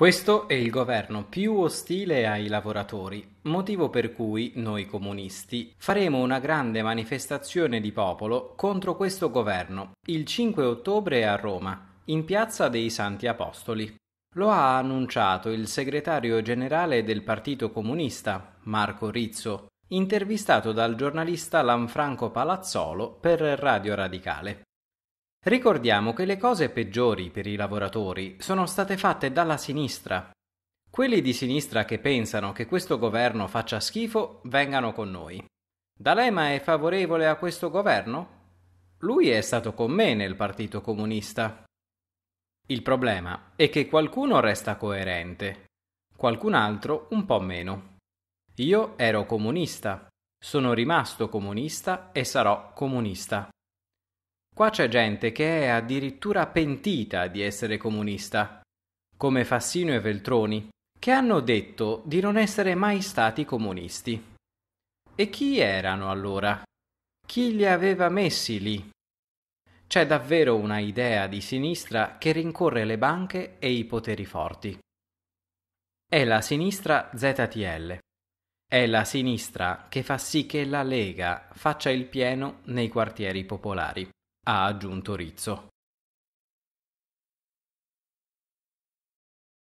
Questo è il governo più ostile ai lavoratori, motivo per cui noi comunisti faremo una grande manifestazione di popolo contro questo governo il 5 ottobre a Roma, in piazza dei Santi Apostoli. Lo ha annunciato il segretario generale del Partito Comunista, Marco Rizzo, intervistato dal giornalista Lanfranco Palazzolo per Radio Radicale. Ricordiamo che le cose peggiori per i lavoratori sono state fatte dalla sinistra. Quelli di sinistra che pensano che questo governo faccia schifo vengano con noi. D'Alema è favorevole a questo governo? Lui è stato con me nel Partito Comunista. Il problema è che qualcuno resta coerente, qualcun altro un po' meno. Io ero comunista, sono rimasto comunista e sarò comunista. Qua c'è gente che è addirittura pentita di essere comunista, come Fassino e Veltroni, che hanno detto di non essere mai stati comunisti. E chi erano allora? Chi li aveva messi lì? C'è davvero una idea di sinistra che rincorre le banche e i poteri forti. È la sinistra ZTL. È la sinistra che fa sì che la Lega faccia il pieno nei quartieri popolari. Ha aggiunto Rizzo.